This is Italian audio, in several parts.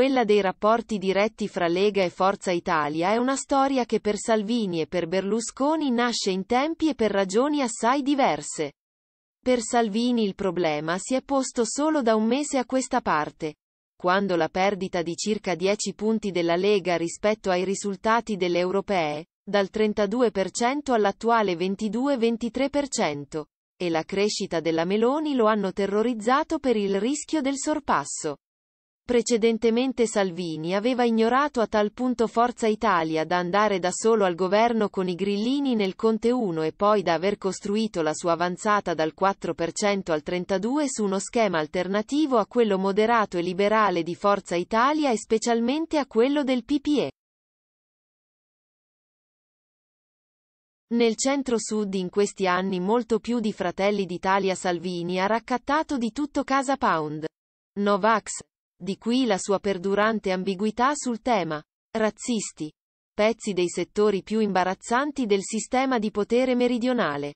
quella dei rapporti diretti fra Lega e Forza Italia è una storia che per Salvini e per Berlusconi nasce in tempi e per ragioni assai diverse. Per Salvini il problema si è posto solo da un mese a questa parte, quando la perdita di circa 10 punti della Lega rispetto ai risultati delle europee, dal 32% all'attuale 22-23%, e la crescita della Meloni lo hanno terrorizzato per il rischio del sorpasso. Precedentemente Salvini aveva ignorato a tal punto Forza Italia da andare da solo al governo con i grillini nel Conte 1 e poi da aver costruito la sua avanzata dal 4% al 32% su uno schema alternativo a quello moderato e liberale di Forza Italia e specialmente a quello del PPE. Nel centro-sud in questi anni molto più di Fratelli d'Italia Salvini ha raccattato di tutto Casa Pound. Novax, di qui la sua perdurante ambiguità sul tema. Razzisti. Pezzi dei settori più imbarazzanti del sistema di potere meridionale.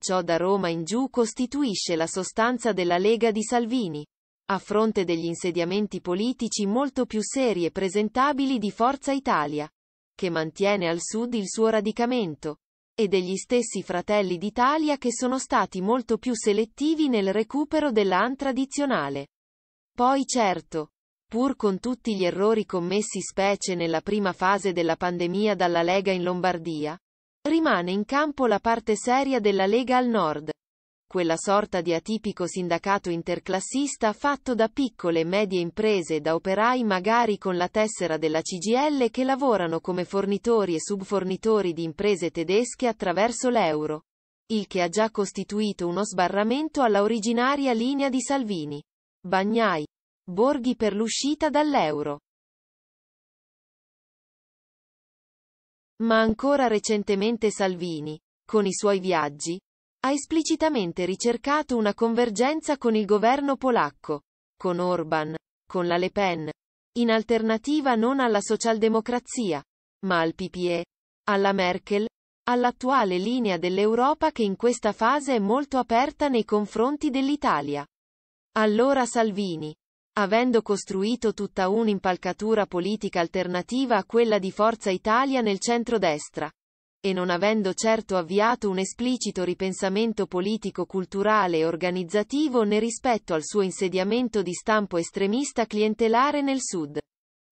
Ciò da Roma in giù costituisce la sostanza della Lega di Salvini. A fronte degli insediamenti politici molto più seri e presentabili di Forza Italia, che mantiene al sud il suo radicamento, e degli stessi Fratelli d'Italia che sono stati molto più selettivi nel recupero della tradizionale. Poi certo, pur con tutti gli errori commessi specie nella prima fase della pandemia dalla Lega in Lombardia, rimane in campo la parte seria della Lega al Nord, quella sorta di atipico sindacato interclassista fatto da piccole e medie imprese e da operai magari con la tessera della CGL che lavorano come fornitori e subfornitori di imprese tedesche attraverso l'euro, il che ha già costituito uno sbarramento alla originaria linea di Salvini. Bagnai. Borghi per l'uscita dall'euro. Ma ancora recentemente Salvini, con i suoi viaggi, ha esplicitamente ricercato una convergenza con il governo polacco, con Orban, con la Le Pen, in alternativa non alla socialdemocrazia, ma al PPE, alla Merkel, all'attuale linea dell'Europa che in questa fase è molto aperta nei confronti dell'Italia. Allora Salvini, avendo costruito tutta un'impalcatura politica alternativa a quella di Forza Italia nel centrodestra, e non avendo certo avviato un esplicito ripensamento politico culturale e organizzativo né rispetto al suo insediamento di stampo estremista clientelare nel sud,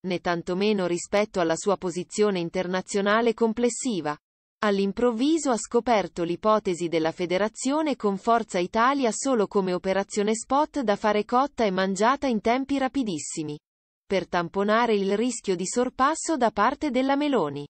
né tantomeno rispetto alla sua posizione internazionale complessiva, All'improvviso ha scoperto l'ipotesi della federazione con Forza Italia solo come operazione spot da fare cotta e mangiata in tempi rapidissimi. Per tamponare il rischio di sorpasso da parte della Meloni.